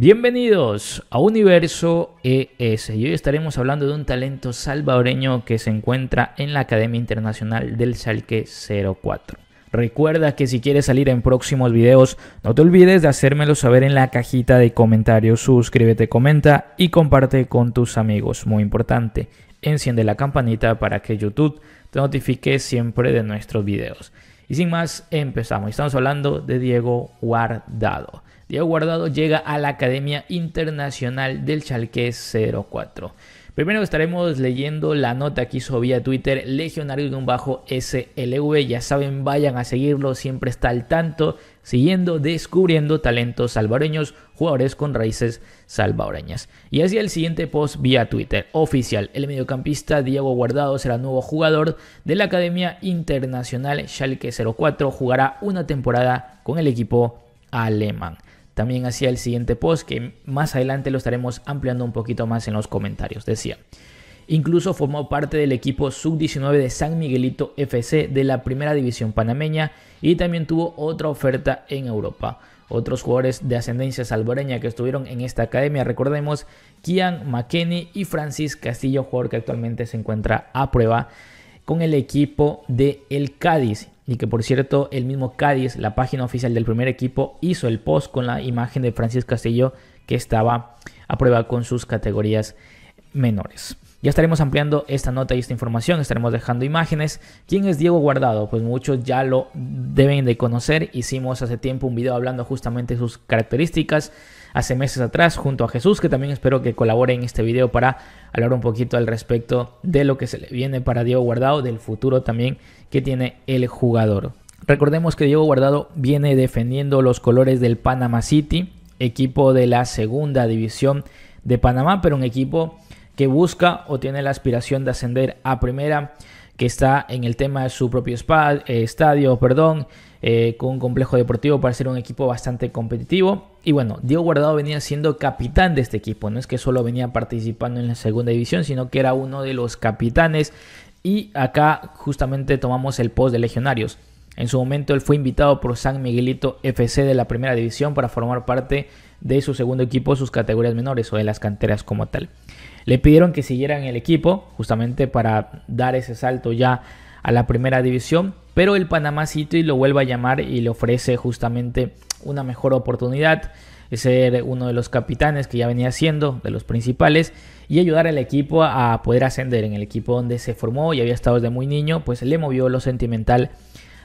Bienvenidos a Universo ES y hoy estaremos hablando de un talento salvadoreño que se encuentra en la Academia Internacional del Salque 04. Recuerda que si quieres salir en próximos videos, no te olvides de hacérmelo saber en la cajita de comentarios, suscríbete, comenta y comparte con tus amigos, muy importante. Enciende la campanita para que YouTube te notifique siempre de nuestros videos. Y sin más, empezamos. Estamos hablando de Diego Guardado Diego Guardado llega a la Academia Internacional del Schalke 04. Primero estaremos leyendo la nota que hizo vía Twitter Legionario de un bajo SLV. Ya saben, vayan a seguirlo, siempre está al tanto, siguiendo, descubriendo talentos salvadoreños, jugadores con raíces salvadoreñas. Y hacia el siguiente post vía Twitter oficial, el mediocampista Diego Guardado será nuevo jugador de la Academia Internacional Schalke 04. Jugará una temporada con el equipo alemán también hacía el siguiente post que más adelante lo estaremos ampliando un poquito más en los comentarios. Decía, incluso formó parte del equipo sub-19 de San Miguelito FC de la primera división panameña y también tuvo otra oferta en Europa. Otros jugadores de ascendencia salvoreña que estuvieron en esta academia, recordemos, Kian McKenney y Francis Castillo, jugador que actualmente se encuentra a prueba con el equipo de El Cádiz. Y que por cierto, el mismo Cádiz, la página oficial del primer equipo, hizo el post con la imagen de Francis Castillo que estaba a prueba con sus categorías menores. Ya estaremos ampliando esta nota y esta información, estaremos dejando imágenes. ¿Quién es Diego Guardado? Pues muchos ya lo deben de conocer. Hicimos hace tiempo un video hablando justamente de sus características hace meses atrás junto a Jesús, que también espero que colabore en este video para hablar un poquito al respecto de lo que se le viene para Diego Guardado, del futuro también que tiene el jugador. Recordemos que Diego Guardado viene defendiendo los colores del Panama City, equipo de la segunda división de Panamá, pero un equipo que busca o tiene la aspiración de ascender a primera, que está en el tema de su propio eh, estadio, perdón, eh, con un complejo deportivo para ser un equipo bastante competitivo. Y bueno, Diego Guardado venía siendo capitán de este equipo, no es que solo venía participando en la segunda división, sino que era uno de los capitanes. Y acá justamente tomamos el post de Legionarios. En su momento él fue invitado por San Miguelito FC de la primera división para formar parte de su segundo equipo, sus categorías menores o de las canteras como tal. Le pidieron que siguiera en el equipo justamente para dar ese salto ya a la primera división, pero el Panamá City lo vuelve a llamar y le ofrece justamente una mejor oportunidad ser uno de los capitanes que ya venía siendo, de los principales, y ayudar al equipo a poder ascender en el equipo donde se formó y había estado desde muy niño, pues le movió lo sentimental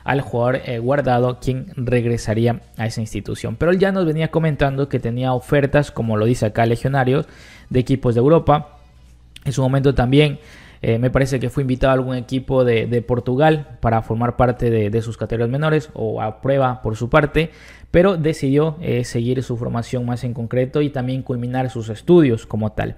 al jugador eh, guardado quien regresaría a esa institución. Pero él ya nos venía comentando que tenía ofertas, como lo dice acá Legionarios, de equipos de Europa. En su momento también eh, me parece que fue invitado a algún equipo de, Portugal para formar parte de, sus categorías menores o a prueba por su parte, pero decidió eh, seguir su formación más en concreto y también culminar sus estudios como tal.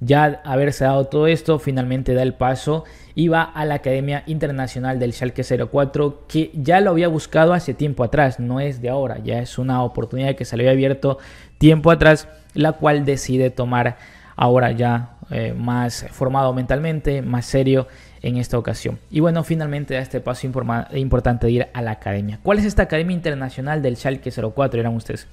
Ya haberse dado todo esto, finalmente da el paso y va a la Academia Internacional del Schalke 04, que ya lo había buscado hace tiempo atrás, no es de ahora, ya es una oportunidad que se le había abierto tiempo atrás, la cual decide tomar ahora ya eh, más formado mentalmente, más serio en esta ocasión. Y bueno, finalmente da este paso importante de ir a la academia. ¿Cuál es esta academia internacional del Schalke 04? Eran ustedes.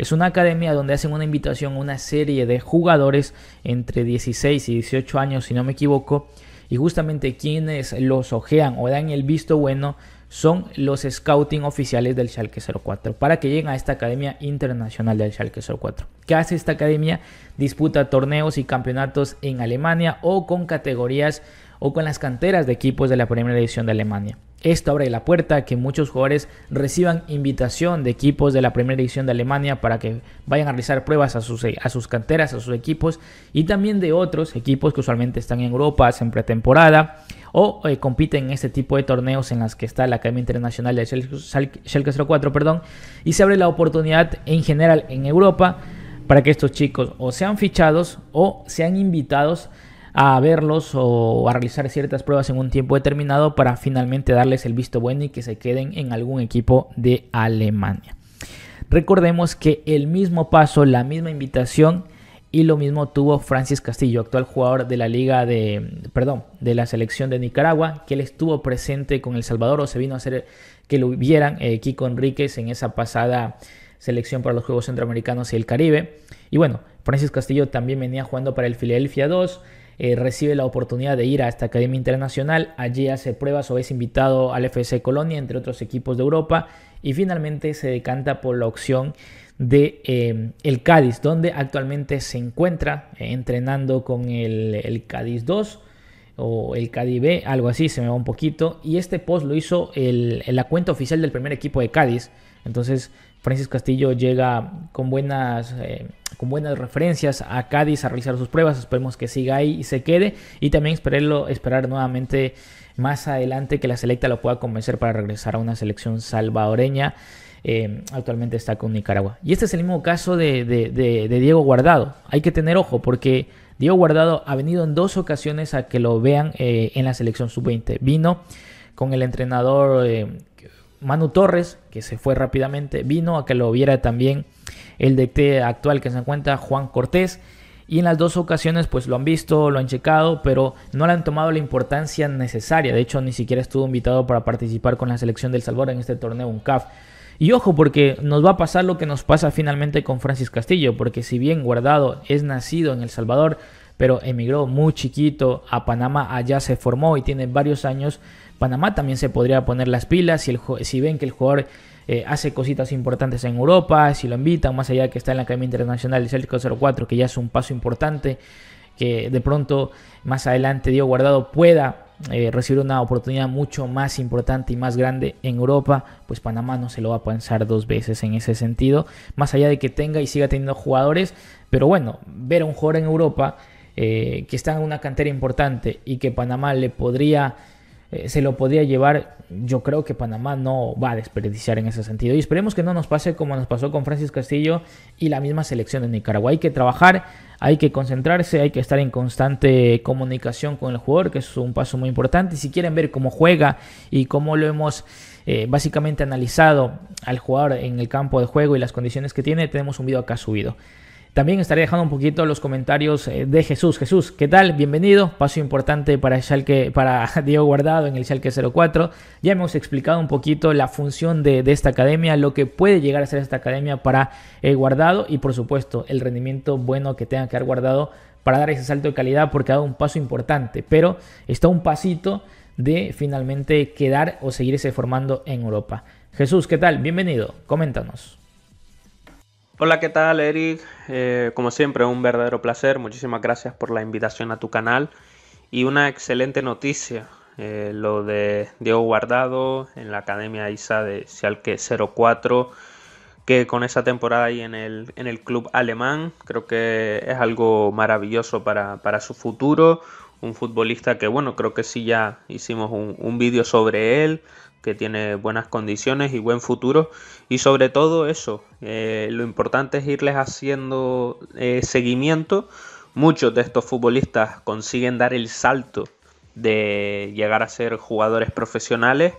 Es una academia donde hacen una invitación a una serie de jugadores entre 16 y 18 años, si no me equivoco, y justamente quienes los ojean o dan el visto bueno son los scouting oficiales del Schalke 04 para que lleguen a esta academia internacional del Schalke 04. ¿Qué hace esta academia? Disputa torneos y campeonatos en Alemania o con categorías o con las canteras de equipos de la primera división de Alemania. Esto abre la puerta que muchos jugadores reciban invitación de equipos de la primera división de Alemania para que vayan a realizar pruebas a sus, canteras, a sus equipos y también de otros equipos que usualmente están en Europa, hacen pretemporada o eh, compiten en este tipo de torneos en las que está la Academia Internacional de Schalke 04, perdón, y se abre la oportunidad en general en Europa para que estos chicos o sean fichados o sean invitados a verlos o a realizar ciertas pruebas en un tiempo determinado para finalmente darles el visto bueno y que se queden en algún equipo de Alemania. Recordemos que el mismo paso, la misma invitación y lo mismo tuvo Francis Castillo, actual jugador de la liga de, perdón, de la selección de Nicaragua, que él estuvo presente con El Salvador o se vino a hacer que lo vieran eh, Kiko Enríquez en esa pasada selección para los Juegos Centroamericanos y el Caribe. Y bueno, Francis Castillo también venía jugando para el Philadelphia 2, eh, recibe la oportunidad de ir a esta academia internacional, allí hace pruebas o es invitado al FC Colonia, entre otros equipos de Europa, y finalmente se decanta por la opción de eh, el Cádiz, donde actualmente se encuentra eh, entrenando con el, el Cádiz 2 o el B, algo así, se me va un poquito. Y este post lo hizo el, la cuenta oficial del primer equipo de Cádiz. Entonces, Francis Castillo llega con buenas, eh, con buenas referencias a Cádiz a realizar sus pruebas. Esperemos que siga ahí y se quede. Y también esperarlo, esperar nuevamente más adelante que la selecta lo pueda convencer para regresar a una selección salvadoreña. Eh, actualmente está con Nicaragua. Y este es el mismo caso de, de Diego Guardado. Hay que tener ojo porque Diego Guardado ha venido en dos ocasiones a que lo vean eh, en la selección sub-20. Vino con el entrenador eh, Manu Torres, que se fue rápidamente. Vino a que lo viera también el DT actual que se encuentra, Juan Cortés. Y en las dos ocasiones pues lo han visto, lo han checado, pero no le han tomado la importancia necesaria. De hecho, ni siquiera estuvo invitado para participar con la selección del Salvador en este torneo un CAF. Y ojo, porque nos va a pasar lo que nos pasa finalmente con Francis Castillo, porque si bien Guardado es nacido en El Salvador, pero emigró muy chiquito a Panamá, allá se formó y tiene varios años, Panamá también se podría poner las pilas si, si ven que el jugador eh, hace cositas importantes en Europa, si lo invitan, más allá que está en la Academia Internacional de Celtic 04, que ya es un paso importante, que de pronto más adelante Diego Guardado pueda eh, recibir una oportunidad mucho más importante y más grande en Europa, pues Panamá no se lo va a pensar dos veces en ese sentido, más allá de que tenga y siga teniendo jugadores, pero bueno, ver a un jugador en Europa eh, que está en una cantera importante y que Panamá le podría eh, se lo podría llevar. Yo creo que Panamá no va a desperdiciar en ese sentido. Y esperemos que no nos pase como nos pasó con Francis Castillo y la misma selección de Nicaragua. Hay que trabajar, hay que concentrarse, hay que estar en constante comunicación con el jugador, que es un paso muy importante. Si quieren ver cómo juega y cómo lo hemos eh, básicamente analizado al jugador en el campo de juego y las condiciones que tiene, tenemos un video acá subido. También estaré dejando un poquito los comentarios eh, de Jesús. Jesús, ¿qué tal? Bienvenido. Paso importante para, para Diego Guardado en el Schalke 04. Ya hemos explicado un poquito la función de, esta academia, lo que puede llegar a ser esta academia para el eh, Guardado y por supuesto el rendimiento bueno que tenga que dar Guardado para dar ese salto de calidad porque ha dado un paso importante, pero está un pasito de finalmente quedar o seguirse formando en Europa. Jesús, ¿qué tal? Bienvenido. Coméntanos. Hola, ¿qué tal, Eric? Eh, como siempre, un verdadero placer. Muchísimas gracias por la invitación a tu canal. Y una excelente noticia, eh, lo de Diego Guardado en la Academia ISA de Sialke 04, que con esa temporada ahí en el, en el club alemán, creo que es algo maravilloso para, para su futuro un futbolista que bueno, creo que sí ya hicimos un, vídeo sobre él, que tiene buenas condiciones y buen futuro. Y sobre todo eso, eh, lo importante es irles haciendo eh, seguimiento. Muchos de estos futbolistas consiguen dar el salto de llegar a ser jugadores profesionales.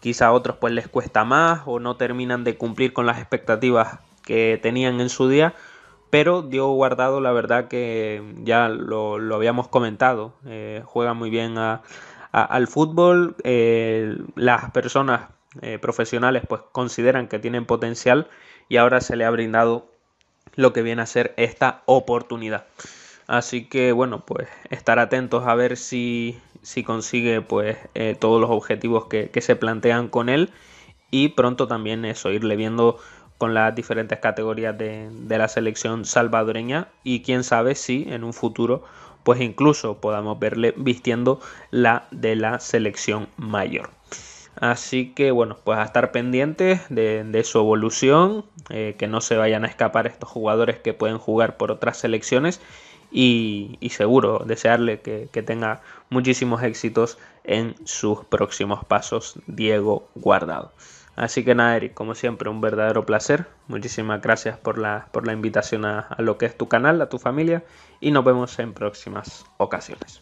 Quizá a otros pues les cuesta más o no terminan de cumplir con las expectativas que tenían en su día pero dio Guardado la verdad que ya lo, habíamos comentado, eh, juega muy bien al fútbol, eh, las personas eh, profesionales pues consideran que tienen potencial y ahora se le ha brindado lo que viene a ser esta oportunidad. Así que bueno, pues estar atentos a ver si, si consigue pues todos los objetivos que, que se plantean con él y pronto también eso, irle viendo con las diferentes categorías de, la selección salvadoreña y quién sabe si en un futuro pues incluso podamos verle vistiendo la de la selección mayor. Así que bueno, pues a estar pendientes de, su evolución, eh, que no se vayan a escapar estos jugadores que pueden jugar por otras selecciones y, seguro desearle que tenga muchísimos éxitos en sus próximos pasos Diego Guardado. Así que nada, Eric, como siempre, un verdadero placer. Muchísimas gracias por la, invitación a lo que es tu canal, a tu familia, y nos vemos en próximas ocasiones.